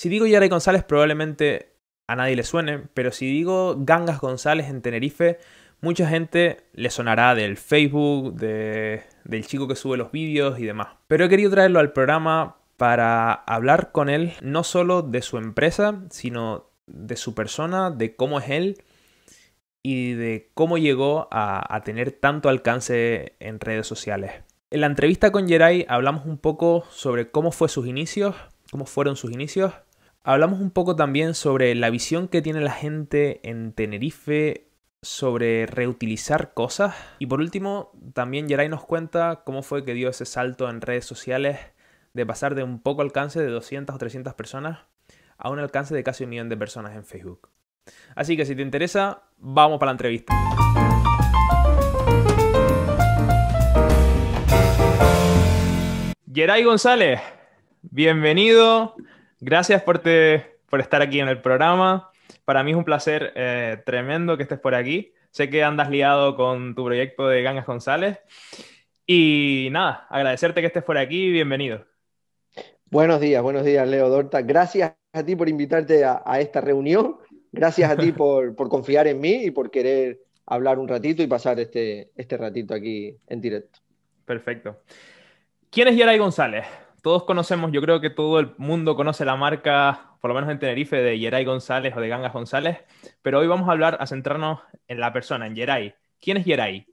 si digo Yaray González probablemente a nadie le suene, pero si digo Gangas González en Tenerife, mucha gente le sonará del Facebook, de, del chico que sube los vídeos y demás. Pero he querido traerlo al programa para hablar con él no solo de su empresa, sino de su persona, de cómo es él y de cómo llegó a, tener tanto alcance en redes sociales. En la entrevista con Yeray hablamos un poco sobre cómo fue sus inicios, cómo fueron sus inicios, Hablamos un poco también sobre la visión que tiene la gente en Tenerife sobre reutilizar cosas. Y por último, también Geray nos cuenta cómo fue que dio ese salto en redes sociales de pasar de un poco alcance de 200 o 300 personas a un alcance de casi un millón de personas en Facebook. Así que si te interesa, vamos para la entrevista. Geray González, bienvenido gracias por, estar aquí en el programa. Para mí es un placer eh, tremendo que estés por aquí. Sé que andas liado con tu proyecto de Gangas González. Y nada, agradecerte que estés por aquí. Bienvenido. Buenos días, buenos días, Leo Dorta. Gracias a ti por invitarte a, esta reunión. Gracias a ti por, confiar en mí y por querer hablar un ratito y pasar este, este ratito aquí en directo. Perfecto. ¿Quién es Yaray González? todos conocemos, yo creo que todo el mundo conoce la marca, por lo menos en Tenerife, de Yeray González o de Gangas González, pero hoy vamos a hablar, a centrarnos en la persona, en Yeray. ¿Quién es Yeray?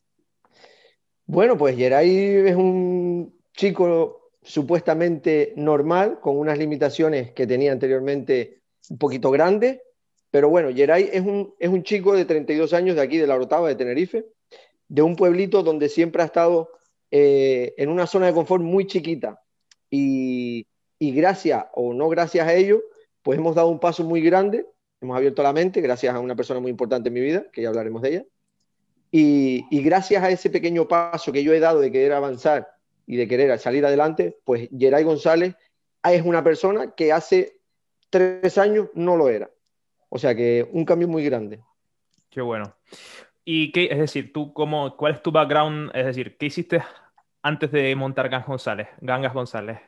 Bueno, pues Yeray es un chico supuestamente normal, con unas limitaciones que tenía anteriormente un poquito grandes, pero bueno, Yeray es un, es un chico de 32 años de aquí, de la Orotava, de Tenerife, de un pueblito donde siempre ha estado eh, en una zona de confort muy chiquita y, y gracias o no gracias a ello, pues hemos dado un paso muy grande, hemos abierto la mente gracias a una persona muy importante en mi vida, que ya hablaremos de ella, y, y gracias a ese pequeño paso que yo he dado de querer avanzar y de querer salir adelante, pues Geray González es una persona que hace tres años no lo era. O sea que un cambio muy grande. Qué bueno. ¿Y qué, es decir, tú cómo, cuál es tu background? Es decir, ¿qué hiciste antes de montar Gangas González? Gangas González.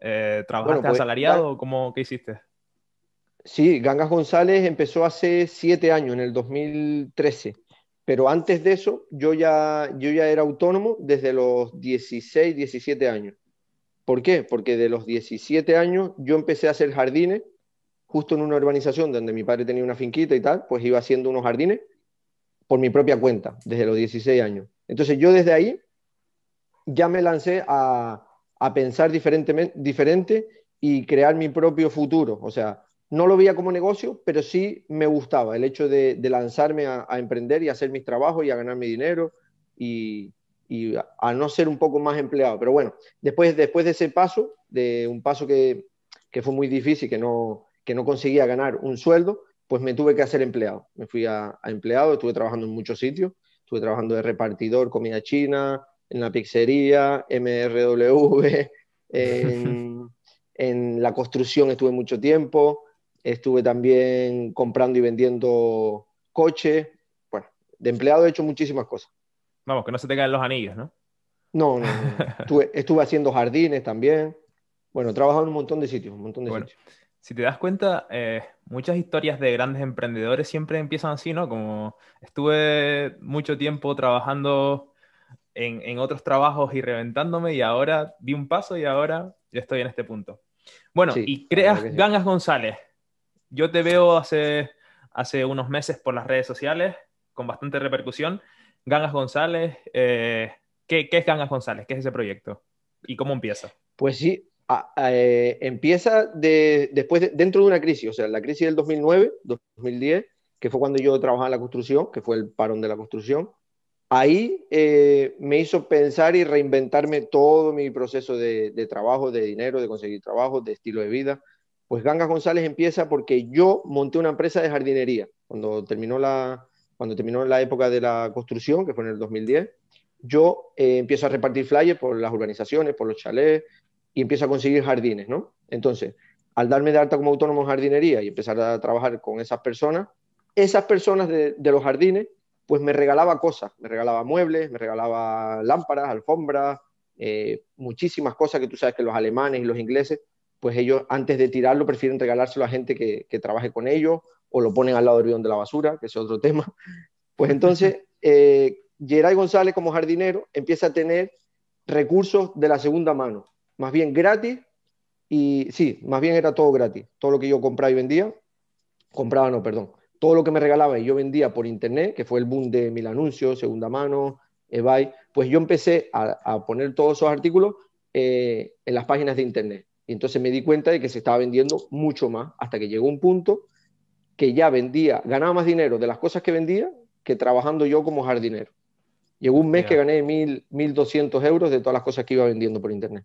Eh, ¿Trabajaste pues, asalariado o cómo, qué hiciste? Sí, Gangas González empezó hace siete años, en el 2013. Pero antes de eso, yo ya, yo ya era autónomo desde los 16, 17 años. ¿Por qué? Porque de los 17 años yo empecé a hacer jardines, justo en una urbanización donde mi padre tenía una finquita y tal, pues iba haciendo unos jardines por mi propia cuenta, desde los 16 años. Entonces yo desde ahí ya me lancé a, pensar diferente y crear mi propio futuro. O sea, no lo veía como negocio, pero sí me gustaba el hecho de, lanzarme a, emprender y hacer mis trabajos y a ganar mi dinero y, a, no ser un poco más empleado. Pero bueno, después, después de ese paso, de un paso que, fue muy difícil, que no, conseguía ganar un sueldo, pues me tuve que hacer empleado. Me fui a, a empleado, estuve trabajando en muchos sitios, estuve trabajando de repartidor, comida china, en la pizzería, MRW, en, la construcción estuve mucho tiempo, estuve también comprando y vendiendo coches, bueno, de empleado he hecho muchísimas cosas. Vamos, que no se te caen los anillos, ¿no? No, no, estuve, haciendo jardines también. Bueno, he trabajado en un montón de sitios, un montón de sitios. Si te das cuenta, eh, muchas historias de grandes emprendedores siempre empiezan así, ¿no? Como estuve mucho tiempo trabajando en, otros trabajos y reventándome y ahora di un paso y ahora estoy en este punto. Bueno, y creas Gangas González. Yo te veo hace, hace unos meses por las redes sociales con bastante repercusión. Gangas González, eh, ¿qué, es Gangas González? ¿Qué es ese proyecto? ¿Y cómo empieza? Pues sí, eh, empieza de, después dentro de una crisis, o sea, la crisis del 2009, 2010, que fue cuando yo trabajaba en la construcción, que fue el parón de la construcción ahí eh, me hizo pensar y reinventarme todo mi proceso de, trabajo, de dinero, de conseguir trabajo, de estilo de vida. Pues Ganga González empieza porque yo monté una empresa de jardinería cuando terminó la, cuando terminó la época de la construcción, que fue en el 2010. Yo eh, empiezo a repartir flyers por las organizaciones, por los chalets y empiezo a conseguir jardines, ¿no? Entonces, al darme de alta como autónomo en jardinería y empezar a trabajar con esas personas, esas personas de los jardines pues me regalaba cosas, me regalaba muebles, me regalaba lámparas, alfombras, eh, muchísimas cosas que tú sabes que los alemanes y los ingleses, pues ellos antes de tirarlo prefieren regalárselo a la gente que, trabaje con ellos o lo ponen al lado del bidón de la basura, que es otro tema. Pues entonces, eh, Geray González como jardinero empieza a tener recursos de la segunda mano, más bien gratis y sí, más bien era todo gratis, todo lo que yo compraba y vendía, compraba no, perdón, todo lo que me regalaba y yo vendía por internet, que fue el boom de Mil Anuncios, Segunda Mano, eBay, pues yo empecé a, poner todos esos artículos eh, en las páginas de internet. Y entonces me di cuenta de que se estaba vendiendo mucho más, hasta que llegó un punto que ya vendía, ganaba más dinero de las cosas que vendía que trabajando yo como jardinero. Llegó un mes que gané 1.200 euros de todas las cosas que iba vendiendo por internet.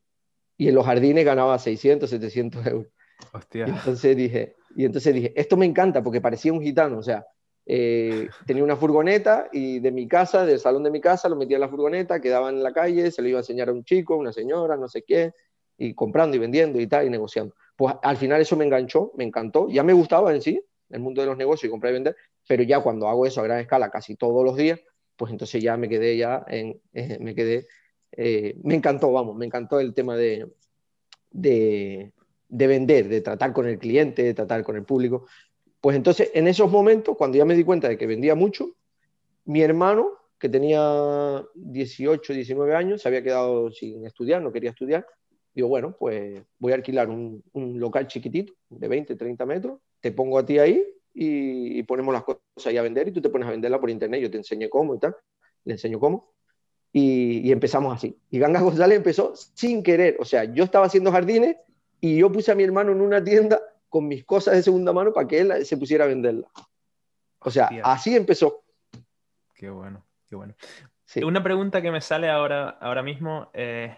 Y en los jardines ganaba 600, 700 euros. Hostia. entonces dije, y entonces dije, esto me encanta porque parecía un gitano, o sea, eh, tenía una furgoneta y de mi casa, del salón de mi casa, lo metía en la furgoneta, quedaba en la calle, se lo iba a enseñar a un chico, una señora, no sé qué, y comprando y vendiendo y tal, y negociando. Pues al final eso me enganchó, me encantó, ya me gustaba en sí el mundo de los negocios y comprar y vender, pero ya cuando hago eso a gran escala casi todos los días, pues entonces ya me quedé ya eh, me quedé, eh, me encantó, vamos, me encantó el tema de, de vender, de tratar con el cliente, de tratar con el público. Pues entonces, en esos momentos, cuando ya me di cuenta de que vendía mucho, mi hermano, que tenía 18, 19 años, se había quedado sin estudiar, no quería estudiar, digo, bueno, pues voy a alquilar un, local chiquitito de 20, 30 metros, te pongo a ti ahí y, ponemos las cosas ahí a vender y tú te pones a venderla por internet, yo te enseñé cómo y tal, le enseño cómo. Y, y empezamos así. Y Ganga González empezó sin querer, o sea, yo estaba haciendo jardines y yo puse a mi hermano en una tienda con mis cosas de segunda mano para que él se pusiera a venderla. O sea, así empezó. Qué bueno, qué bueno. Una pregunta que me sale ahora, ahora mismo, eh,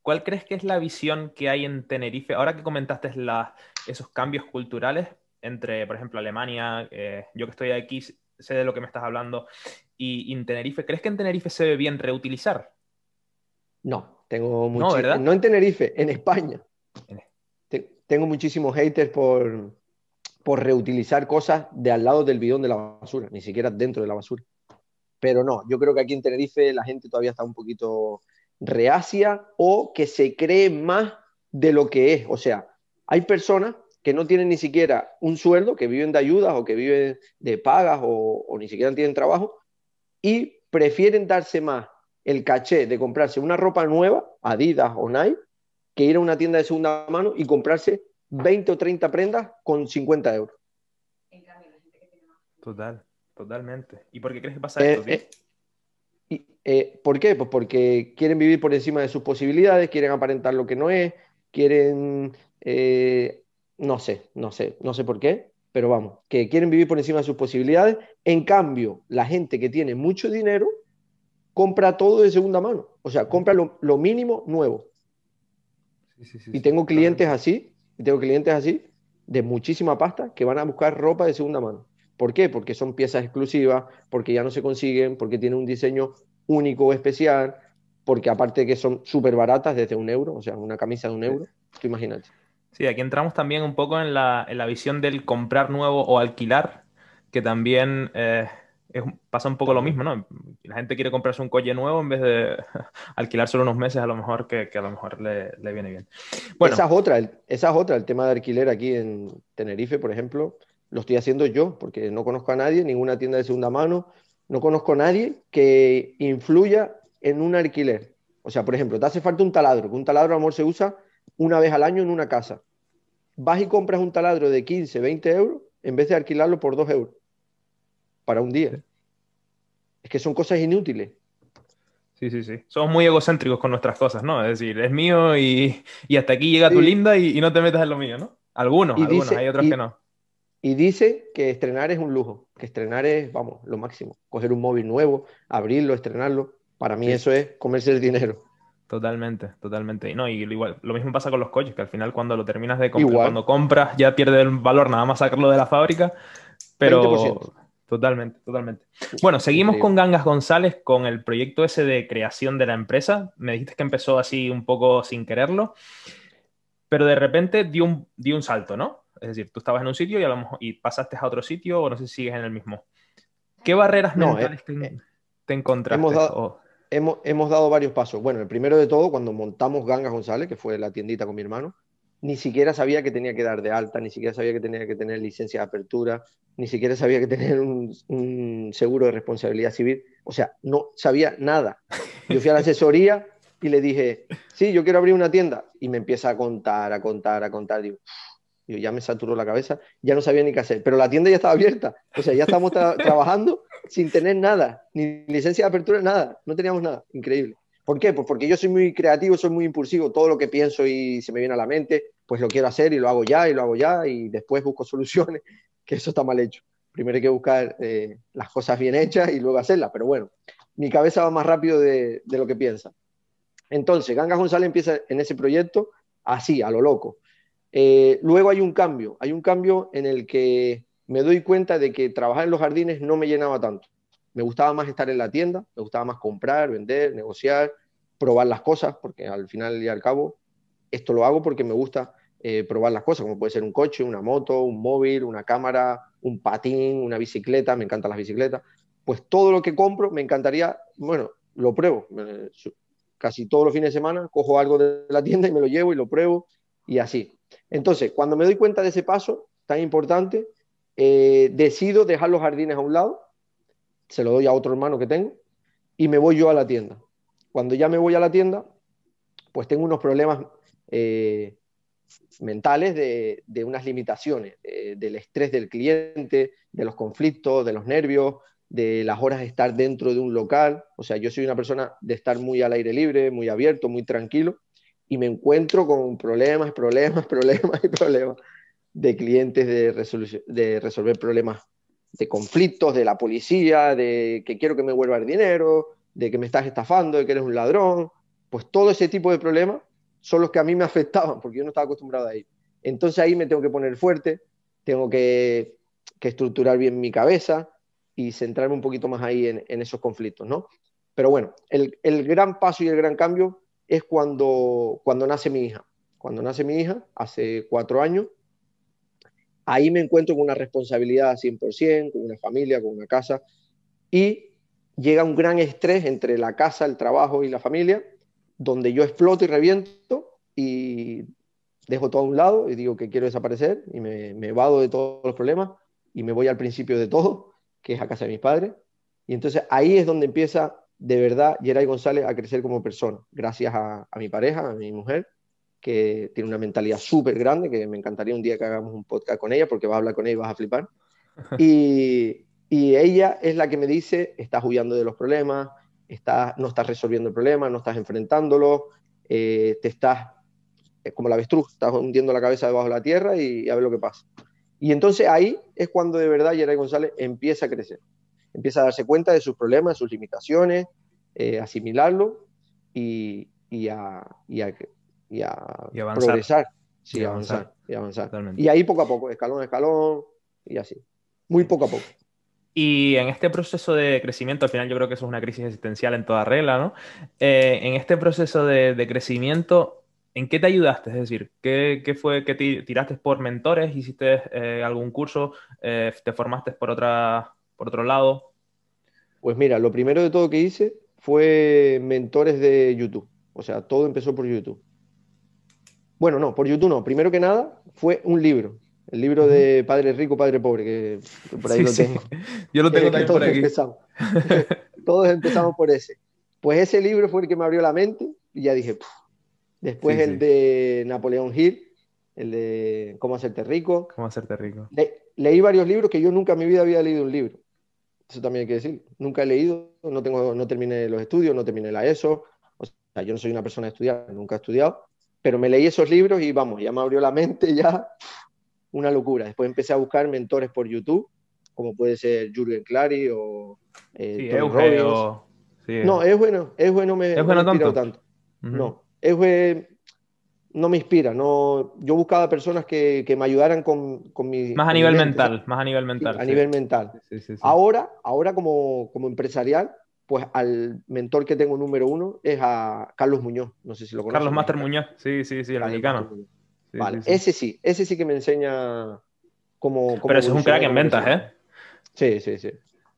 ¿cuál crees que es la visión que hay en Tenerife? Ahora que comentaste esos cambios culturales entre, por ejemplo, Alemania, eh, yo que estoy aquí sé de lo que me estás hablando, y, en Tenerife, ¿crees que en Tenerife se ve bien reutilizar? No, tengo mucho... No, no en Tenerife, en España tengo muchísimos haters por, por reutilizar cosas de al lado del bidón de la basura, ni siquiera dentro de la basura. Pero no, yo creo que aquí en Tenerife la gente todavía está un poquito reacia o que se cree más de lo que es. O sea, hay personas que no tienen ni siquiera un sueldo, que viven de ayudas o que viven de pagas o ni siquiera tienen trabajo y prefieren darse más el caché de comprarse una ropa nueva, Adidas o Nike, que ir a una tienda de segunda mano y comprarse 20 o 30 prendas con 50 euros. Total, totalmente. ¿Y por qué crees que pasa eh, esto? Eh, eh, ¿Por qué? Pues porque quieren vivir por encima de sus posibilidades, quieren aparentar lo que no es, quieren, no sé, no sé, no sé por qué, pero vamos, que quieren vivir por encima de sus posibilidades. En cambio, la gente que tiene mucho dinero compra todo de segunda mano, o sea, compra lo, lo mínimo nuevo y tengo clientes así, y tengo clientes así, de muchísima pasta, que van a buscar ropa de segunda mano. ¿Por qué? Porque son piezas exclusivas, porque ya no se consiguen, porque tienen un diseño único o especial, porque aparte que son súper baratas desde un euro, o sea, una camisa de un euro, tú imagínate. Sí, aquí entramos también un poco en la, visión del comprar nuevo o alquilar, que también eh, pasa un poco lo mismo, ¿no? La gente quiere comprarse un coche nuevo en vez de alquilar solo unos meses, a lo mejor que, a lo mejor le, viene bien. Bueno. Esa es otra, el, el tema de alquiler aquí en Tenerife, por ejemplo, lo estoy haciendo yo, porque no conozco a nadie, ninguna tienda de segunda mano, no conozco a nadie que influya en un alquiler. O sea, por ejemplo, te hace falta un taladro, que un taladro amor se usa una vez al año en una casa. Vas y compras un taladro de 15, 20 euros en vez de alquilarlo por 2 euros para un día. Es que son cosas inútiles. Sí, sí, sí. Somos muy egocéntricos con nuestras cosas, ¿no? Es decir, es mío y, hasta aquí llega tu linda y, no te metas en lo mío, ¿no? Algunos, algunos, hay otros que no. Y dice que estrenar es un lujo, que estrenar es, vamos, lo máximo. Coger un móvil nuevo, abrirlo, estrenarlo. Para mí eso es comerse el dinero. Totalmente, totalmente. Y no, y igual, lo mismo pasa con los coches, que al final cuando lo terminas de comprar, cuando compras ya pierde el valor, nada más sacarlo de la fábrica, pero Totalmente, totalmente. Bueno, seguimos con Gangas González, con el proyecto ese de creación de la empresa. Me dijiste que empezó así un poco sin quererlo, pero de repente dio un, dio un salto, ¿no? Es decir, tú estabas en un sitio y, y pasaste a otro sitio o no sé si sigues en el mismo. ¿Qué barreras eh, no, eh, te, encontraste? Hemos hemos dado varios pasos. Bueno, el primero de todo, cuando montamos Gangas González, que fue la tiendita con mi hermano, ni siquiera sabía que tenía que dar de alta, ni siquiera sabía que tenía que tener licencia de apertura, ni siquiera sabía que tener un, seguro de responsabilidad civil. O sea, no sabía nada. Yo fui a la asesoría y le dije, sí, yo quiero abrir una tienda. Y me empieza a contar, a contar, a contar. Digo, yo ya me saturó la cabeza, ya no sabía ni qué hacer. Pero la tienda ya estaba abierta. O sea, ya estábamos trabajando sin tener nada, ni licencia de apertura, nada. No teníamos nada. Increíble. ¿Por qué? Pues porque yo soy muy creativo, soy muy impulsivo, todo lo que pienso y se me viene a la mente, pues lo quiero hacer y lo hago ya y lo hago ya y después busco soluciones, que eso está mal hecho. Primero hay que buscar eh, las cosas bien hechas y luego hacerlas, pero bueno, mi cabeza va más rápido de, lo que piensa. Entonces, Ganga González empieza en ese proyecto así, a lo loco. Eh, luego hay un cambio, hay un cambio en el que me doy cuenta de que trabajar en los jardines no me llenaba tanto. Me gustaba más estar en la tienda, me gustaba más comprar, vender, negociar, probar las cosas, porque al final y al cabo, esto lo hago porque me gusta eh, probar las cosas, como puede ser un coche, una moto, un móvil, una cámara, un patín, una bicicleta, me encantan las bicicletas. Pues todo lo que compro me encantaría, bueno, lo pruebo. Eh, casi todos los fines de semana cojo algo de la tienda y me lo llevo y lo pruebo y así. Entonces, cuando me doy cuenta de ese paso tan importante, eh, decido dejar los jardines a un lado, se lo doy a otro hermano que tengo y me voy yo a la tienda cuando ya me voy a la tienda, pues tengo unos problemas eh, mentales de, unas limitaciones, eh, del estrés del cliente, de los conflictos, de los nervios, de las horas de estar dentro de un local. O sea, yo soy una persona de estar muy al aire libre, muy abierto, muy tranquilo, y me encuentro con problemas, problemas, problemas y problemas de clientes de, de resolver problemas de conflictos, de la policía, de que quiero que me vuelva el dinero, de que me estás estafando, de que eres un ladrón, pues todo ese tipo de problemas son los que a mí me afectaban, porque yo no estaba acostumbrado a ir. Entonces ahí me tengo que poner fuerte, tengo que, estructurar bien mi cabeza y centrarme un poquito más ahí en, esos conflictos, ¿no? Pero bueno, el, el, gran paso y el gran cambio es cuando, cuando nace mi hija. Cuando nace mi hija, hace cuatro años, ahí me encuentro con una responsabilidad 100%, con una familia, con una casa, y llega un gran estrés entre la casa, el trabajo y la familia, donde yo exploto y reviento y dejo todo a un lado y digo que quiero desaparecer y me, me vado de todos los problemas y me voy al principio de todo, que es a casa de mis padres. Y entonces ahí es donde empieza de verdad Geray González a crecer como persona, gracias a, mi pareja, a mi mujer, que tiene una mentalidad súper grande, que me encantaría un día que hagamos un podcast con ella, porque va a hablar con ella y vas a flipar. Y, y ella es la que me dice, estás huyendo de los problemas, estás, no estás resolviendo el problema, no estás enfrentándolo, eh, te estás, es eh, como la avestruz, estás hundiendo la cabeza debajo de la tierra y a ver lo que pasa. Y entonces ahí es cuando de verdad Yeray González empieza a crecer, empieza a darse cuenta de sus problemas, de sus limitaciones, eh, asimilarlo y, a, y, a, y progresar. Sí, avanzar, y avanzar. Y ahí poco a poco, escalón a escalón y así. Muy poco a poco. Y en este proceso de crecimiento, al final yo creo que eso es una crisis existencial en toda regla, ¿no? Eh, en este proceso de, crecimiento, ¿en qué te ayudaste? Es decir, ¿qué, fue que tiraste por mentores? ¿Hiciste eh, algún curso? Eh, ¿Te formaste por, otra, por otro lado? Pues mira, lo primero de todo que hice fue mentores de YouTube. O sea, todo empezó por YouTube. Bueno, no, por YouTube no. Primero que nada, fue un libro el libro de Padre Rico, Padre Pobre, que, por ahí lo tengo. Yo lo tengo eh, por aquí. Empezamos. todos empezamos por ese. Pues ese libro fue el que me abrió la mente y ya dije, después el de Napoleón Hill, el de Cómo hacerte rico. Cómo hacerte rico. leí varios libros que yo nunca en mi vida había leído un libro. Eso también hay que decir. Nunca he leído, no, tengo, no terminé los estudios, no terminé la ESO. O sea, yo no soy una persona estudiada, nunca he estudiado. Pero me leí esos libros y vamos, ya me abrió la mente, ya una locura. Después empecé a buscar mentores por YouTube, como puede ser Jürgen Clary o eh, sí, no, es bueno, es bueno me, no me tanto. tanto. No, es no me inspira. No, yo buscaba personas que, que me ayudaran con, con mi. Más a nivel mental, más a nivel mental. A nivel mental. ahora, ahora como, como, empresarial, pues al mentor que tengo número uno es a Carlos Muñoz. No sé si lo conoces. Carlos Master Muñoz, sí, sí, sí, el vale, ese sí, ese sí que me enseña cómo... Pero ese es un crack en ventas, ¿eh? Sí, sí, sí.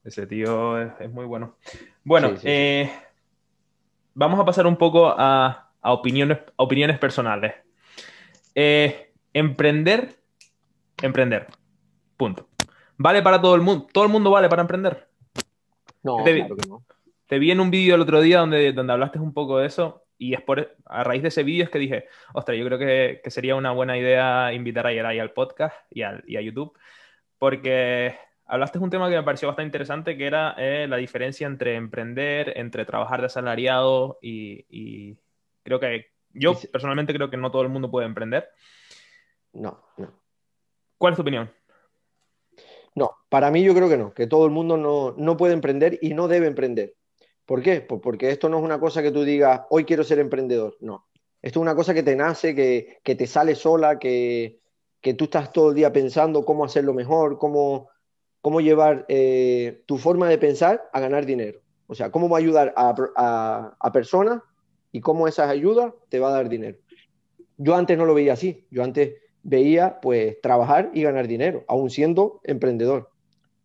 Ese tío es, muy bueno. Bueno, eh, vamos a pasar un poco a, opiniones, opiniones personales. Eh, emprender, emprender. Punto. ¿Vale para todo el mundo? ¿Todo el mundo vale para emprender? No, te, no. Te vi en un vídeo el otro día donde, donde hablaste un poco de eso y es por, a raíz de ese vídeo es que dije, ostras, yo creo que, sería una buena idea invitar a Yeray al podcast y, a YouTube, porque hablaste de un tema que me pareció bastante interesante, que era eh, la diferencia entre emprender, entre trabajar de asalariado y, creo que yo personalmente creo que no todo el mundo puede emprender. No, no. ¿Cuál es tu opinión? No, para mí yo creo que no, que todo el mundo no, no puede emprender y no debe emprender. ¿Por qué? Pues porque esto no es una cosa que tú digas, hoy quiero ser emprendedor. No. Esto es una cosa que te nace, que, te sale sola, que, tú estás todo el día pensando cómo hacerlo mejor, cómo, llevar eh, tu forma de pensar a ganar dinero. O sea, cómo va a ayudar a, personas y cómo esas ayudas te va a dar dinero. Yo antes no lo veía así. Yo antes veía pues trabajar y ganar dinero, aún siendo emprendedor.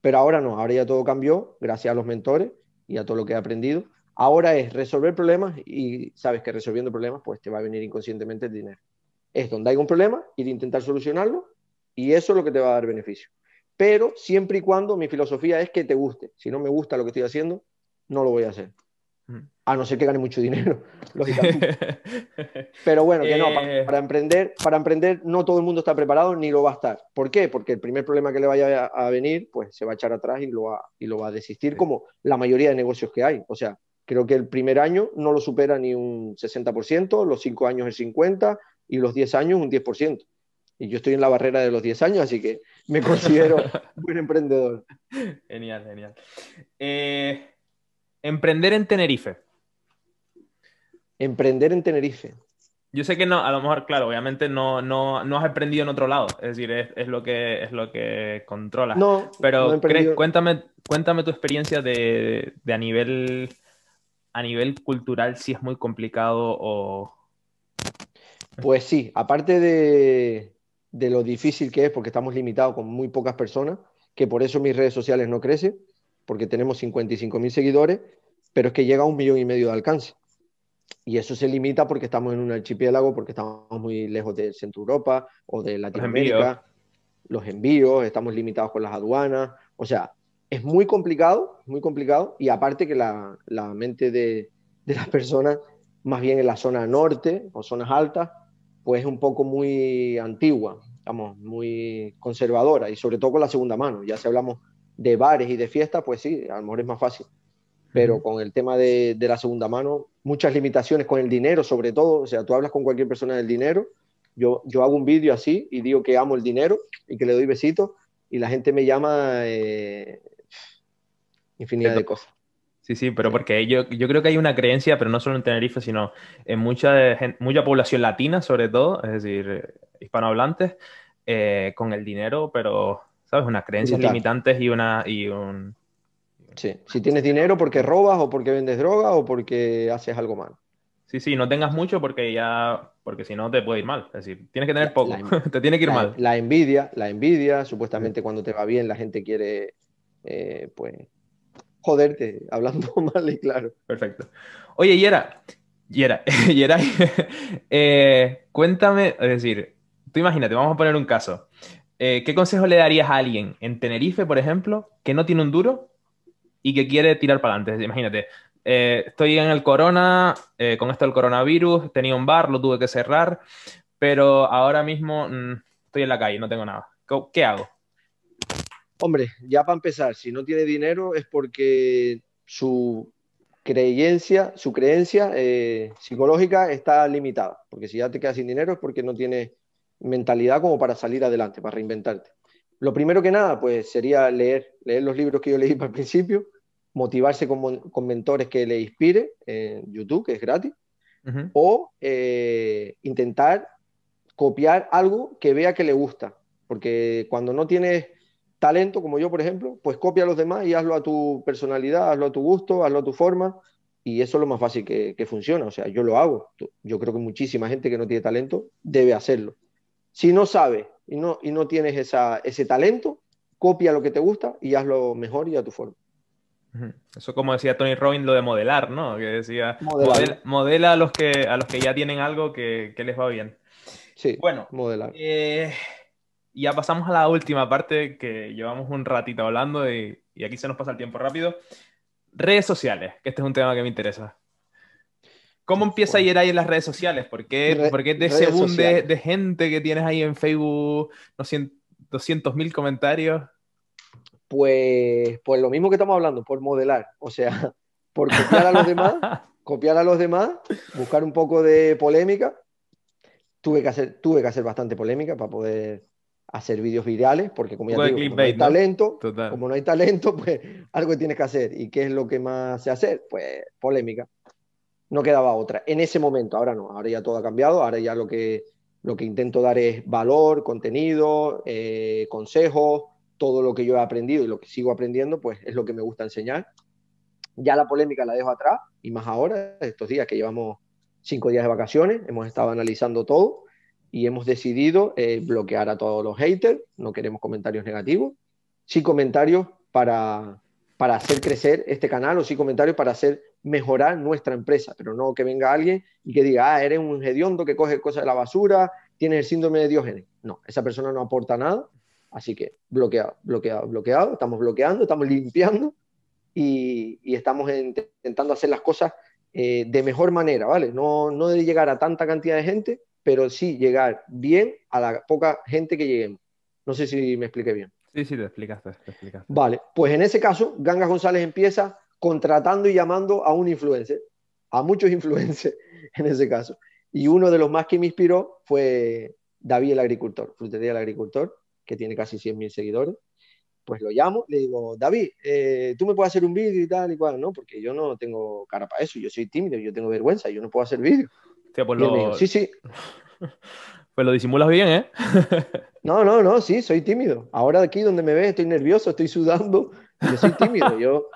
Pero ahora no, ahora ya todo cambió gracias a los mentores y a todo lo que he aprendido. Ahora es resolver problemas y sabes que resolviendo problemas pues te va a venir inconscientemente el dinero. Es donde hay un problema y de intentar solucionarlo y eso es lo que te va a dar beneficio. Pero siempre y cuando mi filosofía es que te guste. Si no me gusta lo que estoy haciendo, no lo voy a hacer. A no ser que gane mucho dinero, lógicamente. Pero bueno, que no, eh. para, emprender, para emprender no todo el mundo está preparado ni lo va a estar. ¿Por qué? Porque el primer problema que le vaya a, venir, pues se va a echar atrás y lo va, y lo va a desistir, como la mayoría de negocios que hay. O sea, creo que el primer año no lo supera ni un 60%, los 5 años el 50% y los 10 años un 10%. Y yo estoy en la barrera de los 10 años, así que me considero buen emprendedor. Genial, genial. Eh, Emprender en Tenerife. Emprender en Tenerife. Yo sé que no, a lo mejor, claro, obviamente no, no, has emprendido en otro lado, es decir, es, lo, que, es lo que controlas. No, pero cuéntame, cuéntame tu experiencia de, a, nivel, a nivel cultural, si es muy complicado o... Pues sí, aparte de lo difícil que es, porque estamos limitados con muy pocas personas, que por eso mis redes sociales no crecen, porque tenemos 55 mil seguidores, pero es que llega a un millón y medio de alcance. Y eso se limita porque estamos en un archipiélago, porque estamos muy lejos de Centro Europa o de Latinoamérica. Los envíos, estamos limitados con las aduanas. O sea, es muy complicado, muy complicado. Y aparte que la, mente de, las personas, más bien en la zona norte o zonas altas, pues es un poco muy antigua, estamos muy conservadora y sobre todo con la segunda mano. Ya se hablamos de bares y de fiestas, pues sí, a lo mejor es más fácil. Pero con el tema de, la segunda mano, muchas limitaciones con el dinero, sobre todo. O sea, tú hablas con cualquier persona del dinero. Yo, yo hago un vídeo así y digo que amo el dinero y que le doy besitos y la gente me llama eh, infinidad de cosas. Sí, sí, pero porque yo, yo creo que hay una creencia, pero no solo en Tenerife, sino en mucha, mucha población latina, sobre todo, es decir, eh, hispanohablantes, eh, con el dinero, pero es Unas creencias limitantes y una... Y un... Sí, si tienes dinero porque robas o porque vendes droga o porque haces algo mal. Sí, sí, no tengas mucho porque ya, porque si no te puede ir mal. Es decir, tienes que tener poco, te tiene que ir mal. La envidia, la envidia, supuestamente cuando te va bien la gente quiere, eh, pues, joderte, hablando mal y claro. Perfecto. Oye, Yera, Yera, Yera, eh, cuéntame, es decir, tú imagínate, vamos a poner un caso. Eh, ¿qué consejo le darías a alguien en Tenerife, por ejemplo, que no tiene un duro y que quiere tirar para adelante? Imagínate, eh, estoy en el corona, eh, con esto del coronavirus, tenía un bar, lo tuve que cerrar, pero ahora mismo mm, estoy en la calle, no tengo nada. ¿Qué hago? Hombre, ya para empezar, si no tiene dinero es porque su creencia, su creencia psicológica está limitada, porque si ya te quedas sin dinero es porque no tiene mentalidad como para salir adelante, para reinventarte. Lo primero que nada, pues sería leer, leer los libros que yo leí para el principio, motivarse con, con mentores que le inspire en YouTube, que es gratis, o eh, intentar copiar algo que vea que le gusta, porque cuando no tienes talento, como yo, por ejemplo, pues copia a los demás y hazlo a tu personalidad, hazlo a tu gusto, hazlo a tu forma, y eso es lo más fácil que funciona. O sea, yo lo hago. Yo creo que muchísima gente que no tiene talento debe hacerlo. Si no sabes y no, y no tienes esa, ese talento, copia lo que te gusta y hazlo mejor y a tu forma. Eso como decía Tony Robbins, lo de modelar, ¿no? Que decía, modela, a, los que, a los que ya tienen algo que, les va bien. Sí, bueno, modelar. Eh, ya pasamos a la última parte que llevamos un ratito hablando y, aquí se nos pasa el tiempo rápido. Redes sociales, que este es un tema que me interesa. ¿Cómo empieza ayer ahí en las redes sociales? ¿Por qué, de ese de, gente que tienes ahí en Facebook, 200.000 mil comentarios? Pues, pues lo mismo que estamos hablando, por modelar, o sea, por copiar a los demás, copiar a los demás, buscar un poco de polémica. Tuve que hacer, tuve que hacer bastante polémica para poder hacer vídeos virales, porque como ya digo, hay talento, como no hay talento, pues algo tienes que hacer. ¿Y qué es lo que más se hace? Pues polémica no quedaba otra. En ese momento, ahora no, ahora ya todo ha cambiado, ahora ya lo que, lo que intento dar es valor, contenido, eh, consejos, todo lo que yo he aprendido y lo que sigo aprendiendo, pues es lo que me gusta enseñar. Ya la polémica la dejo atrás, y más ahora, estos días que llevamos cinco días de vacaciones, hemos estado analizando todo y hemos decidido eh, bloquear a todos los haters, no queremos comentarios negativos, sí comentarios para, para hacer crecer este canal o sí comentarios para hacer mejorar nuestra empresa, pero no que venga alguien y que diga, ah, eres un hediondo que coge cosas de la basura, tienes el síndrome de Diógenes. No, esa persona no aporta nada, así que bloqueado, bloqueado, bloqueado, estamos bloqueando, estamos limpiando y, estamos intentando hacer las cosas eh, de mejor manera, ¿vale? No, no de llegar a tanta cantidad de gente, pero sí llegar bien a la poca gente que lleguemos. No sé si me expliqué bien. Sí, sí, te explicaste, te explicaste. Vale, pues en ese caso, Ganga González empieza contratando y llamando a un influencer, a muchos influencers en ese caso. Y uno de los más que me inspiró fue David el Agricultor, Frutería el Agricultor, que tiene casi 100.000 seguidores. Pues lo llamo, le digo, David, eh, tú me puedes hacer un vídeo y tal y cual, ¿no? Porque yo no tengo cara para eso, yo soy tímido, yo tengo vergüenza, yo no puedo hacer vídeo. Pues lo... sí, sí. Pues lo disimulas bien, ¿eh? no, no, no, sí, soy tímido. Ahora aquí donde me ves estoy nervioso, estoy sudando, yo soy tímido, yo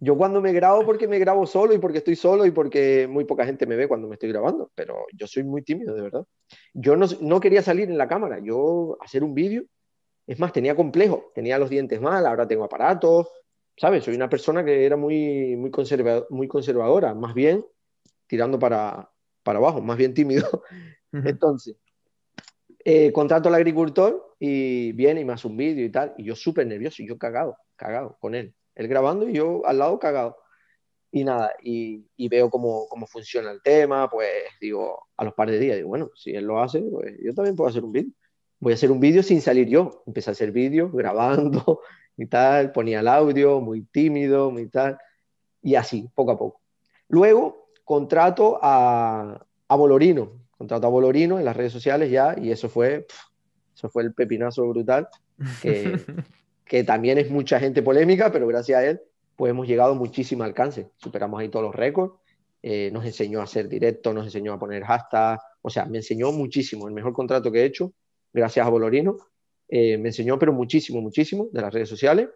yo cuando me grabo, porque me grabo solo y porque estoy solo y porque muy poca gente me ve cuando me estoy grabando, pero yo soy muy tímido, de verdad. Yo no, quería salir en la cámara, yo hacer un vídeo, es más, tenía complejo, tenía los dientes mal, ahora tengo aparatos, ¿sabes? Soy una persona que era muy, muy, muy conservadora, más bien tirando para, para abajo, más bien tímido. Entonces, eh, contrato al agricultor y viene y me hace un vídeo y tal, y yo súper nervioso, y yo cagado, cagado con él él grabando y yo al lado cagado. Y nada, y, veo cómo, funciona el tema, pues digo, a los par de días, digo, bueno, si él lo hace, pues, yo también puedo hacer un vídeo. Voy a hacer un vídeo sin salir yo. Empecé a hacer vídeos grabando y tal, ponía el audio, muy tímido, muy tal, y así, poco a poco. Luego, contrato a, a Bolorino, contrato a Bolorino en las redes sociales ya, y eso fue, eso fue el pepinazo brutal, que, que también es mucha gente polémica, pero gracias a él, pues hemos llegado muchísimo alcance. Superamos ahí todos los récords. Eh, nos enseñó a hacer directo, nos enseñó a poner hashtag, o sea, me enseñó muchísimo, el mejor contrato que he hecho, gracias a Bolorino, eh, me enseñó pero muchísimo, muchísimo de las redes sociales,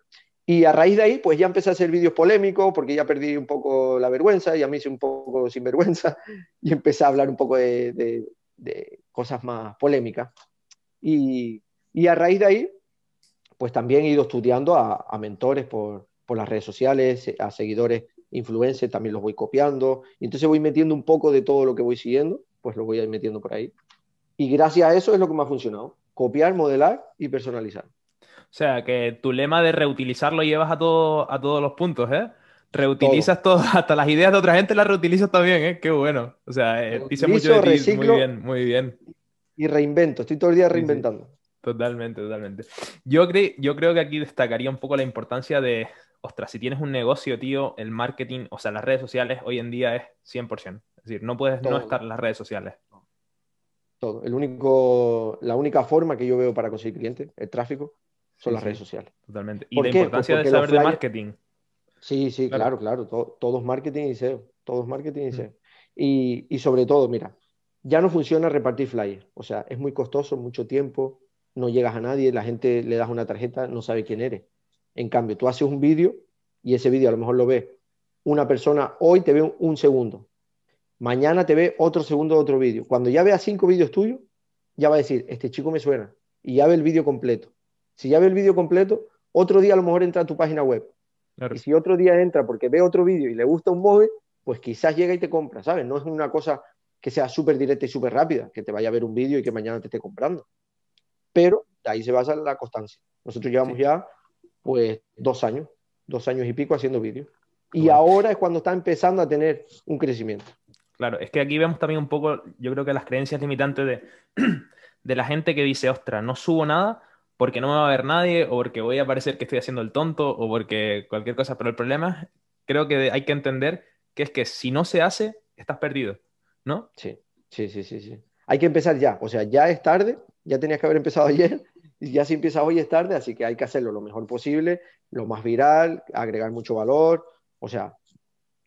y a raíz de ahí, pues ya empecé a hacer vídeos polémicos, porque ya perdí un poco la vergüenza, y a me hice un poco sinvergüenza, y empecé a hablar un poco de, cosas más polémicas, y a raíz de ahí, pues también he ido estudiando a, mentores por, las redes sociales, a seguidores influencers, también los voy copiando. Y entonces voy metiendo un poco de todo lo que voy siguiendo, pues lo voy a ir metiendo por ahí. Y gracias a eso es lo que me ha funcionado, copiar, modelar y personalizar. O sea, que tu lema de reutilizar lo llevas a, todo, a todos los puntos, ¿eh? Reutilizas todo. hasta las ideas de otra gente las reutilizas también, ¿eh? Qué bueno. O sea, eh, dice mucho muy bien, muy bien. Y reinvento, estoy todo el día reinventando. Totalmente, totalmente. Yo, creo yo creo que aquí destacaría un poco la importancia de, ostras, si tienes un negocio, tío, el marketing, o sea, las redes sociales hoy en día es 100%. Es decir, no puedes no estar en las redes sociales. Todo. El único, la única forma que yo veo para conseguir clientes, el tráfico, son las redes sociales. Totalmente. Y la pues importancia de saber de marketing. Sí, sí, claro, claro. Todo, marketing y SEO. Todo marketing y SEO. Y, y sobre todo, mira, ya no funciona repartir flyers. O sea, es muy costoso, mucho tiempo no llegas a nadie, la gente le das una tarjeta, no sabe quién eres. En cambio, tú haces un vídeo y ese vídeo a lo mejor lo ve una persona, hoy te ve un, segundo, mañana te ve otro segundo de otro vídeo. Cuando ya vea cinco vídeos tuyos, ya va a decir, este chico me suena, y ya ve el vídeo completo. Si ya ve el vídeo completo, otro día a lo mejor entra a tu página web. Y si otro día entra porque ve otro vídeo y le gusta un móvil, pues quizás llega y te compra, ¿sabes? No es una cosa que sea súper directa y súper rápida, que te vaya a ver un vídeo y que mañana te esté comprando pero ahí se basa la constancia. Nosotros llevamos ya pues dos años, dos años y pico haciendo vídeos. Y ahora es cuando está empezando a tener un crecimiento. Claro, es que aquí vemos también un poco, yo creo que las creencias limitantes de, la gente que dice, ostra, no subo nada porque no me va a ver nadie o porque voy a parecer que estoy haciendo el tonto o porque cualquier cosa. Pero el problema creo que hay que entender que es que si no se hace, estás perdido, ¿no? Sí, sí, sí, sí. sí. Hay que empezar ya, o sea, ya es tarde, ya tenías que haber empezado ayer, y ya si empiezas hoy es tarde, así que hay que hacerlo lo mejor posible, lo más viral, agregar mucho valor, o sea,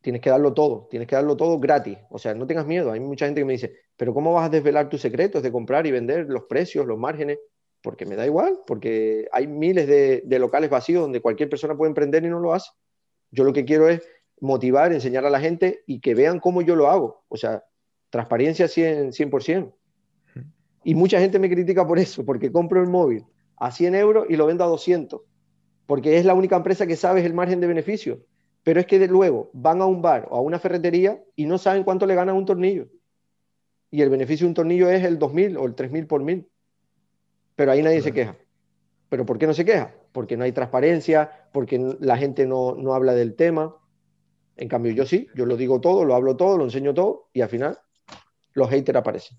tienes que darlo todo, tienes que darlo todo gratis, o sea, no tengas miedo, hay mucha gente que me dice, pero ¿cómo vas a desvelar tus secretos de comprar y vender los precios, los márgenes? Porque me da igual, porque hay miles de, locales vacíos donde cualquier persona puede emprender y no lo hace. Yo lo que quiero es motivar, enseñar a la gente y que vean cómo yo lo hago. O sea, transparencia 100%. 100%. Y mucha gente me critica por eso, porque compro el móvil a 100 euros y lo vendo a 200, porque es la única empresa que sabe el margen de beneficio. Pero es que luego van a un bar o a una ferretería y no saben cuánto le ganan un tornillo. Y el beneficio de un tornillo es el 2.000 o el 3.000 por 1.000. Pero ahí nadie se queja. ¿Pero por qué no se queja? Porque no hay transparencia, porque la gente no, no habla del tema. En cambio, yo sí, yo lo digo todo, lo hablo todo, lo enseño todo y al final los haters aparecen.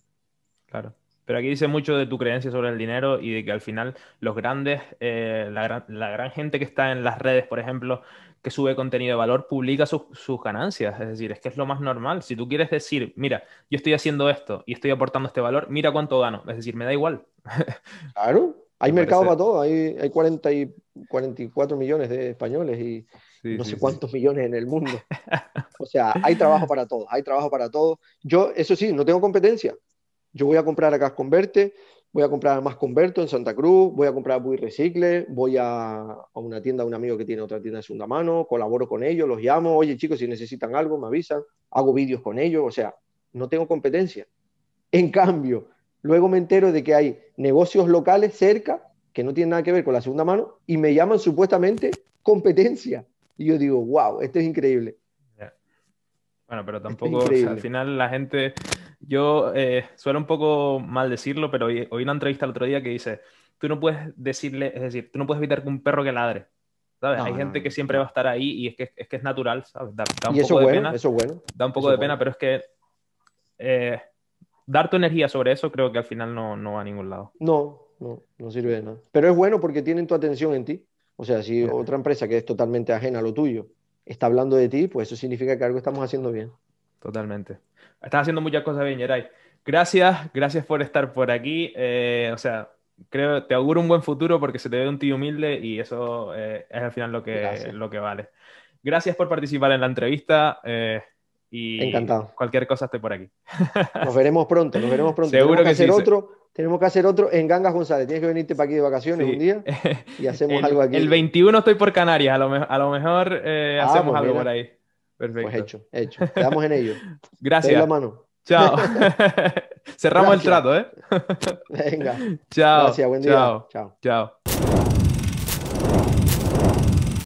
Claro. Pero aquí dice mucho de tu creencia sobre el dinero y de que al final los grandes, eh, la, gran, gente que está en las redes, por ejemplo, que sube contenido de valor, publica sus ganancias. Es decir, es que es lo más normal. Si tú quieres decir, mira, yo estoy haciendo esto y estoy aportando este valor, mira cuánto gano. Es decir, me da igual. Claro, hay mercado para todo. Hay, hay 44 millones de españoles y no sé cuántos millones en el mundo. O sea, hay trabajo para todos, hay trabajo para todos. Yo, eso sí, no tengo competencia. Yo voy a comprar a Gas Converte, voy a comprar a Más Converto en Santa Cruz, voy a comprar a Buy voy a, una tienda, un amigo que tiene otra tienda de segunda mano, colaboro con ellos, los llamo, oye chicos, si necesitan algo, me avisan, hago vídeos con ellos, o sea, no tengo competencia. En cambio, luego me entero de que hay negocios locales cerca que no tienen nada que ver con la segunda mano y me llaman supuestamente competencia. Y yo digo, wow, esto es increíble. Bueno, pero tampoco, al final la gente yo eh, suelo un poco mal decirlo, pero oí, una entrevista el otro día que dice, tú no puedes decirle, es decir, tú no puedes evitar que un perro que ladre. ¿sabes? Hay gente que siempre va a estar ahí y es que es, que es natural, ¿sabes? un y eso de bueno, pena. Da un poco de pena, pero es que eh, dar tu energía sobre eso creo que al final no, va a ningún lado. No, no, no sirve de nada. Pero es bueno porque tienen tu atención en ti. O sea, si otra empresa que es totalmente ajena a lo tuyo está hablando de ti, pues eso significa que algo estamos haciendo bien. Totalmente. Estás haciendo muchas cosas bien, Geray, Gracias, gracias por estar por aquí. Eh, o sea, creo, te auguro un buen futuro porque se te ve un tío humilde y eso eh, es al final lo que, lo que vale. Gracias por participar en la entrevista. Eh, y Encantado. Cualquier cosa esté por aquí. Nos veremos pronto, nos veremos pronto. Seguro tenemos que, hacer otro, tenemos que hacer otro en Gangas González. Tienes que venirte para aquí de vacaciones un día y hacemos el, algo aquí. El 21 estoy por Canarias, a lo, a lo mejor ah, hacemos pues algo por ahí. Pues Perfecto. Pues hecho, hecho. Quedamos en ello. Gracias. Te la mano. Chao. Cerramos el trato, ¿eh? Venga. Chao. Gracias, buen día. Chao. Chao.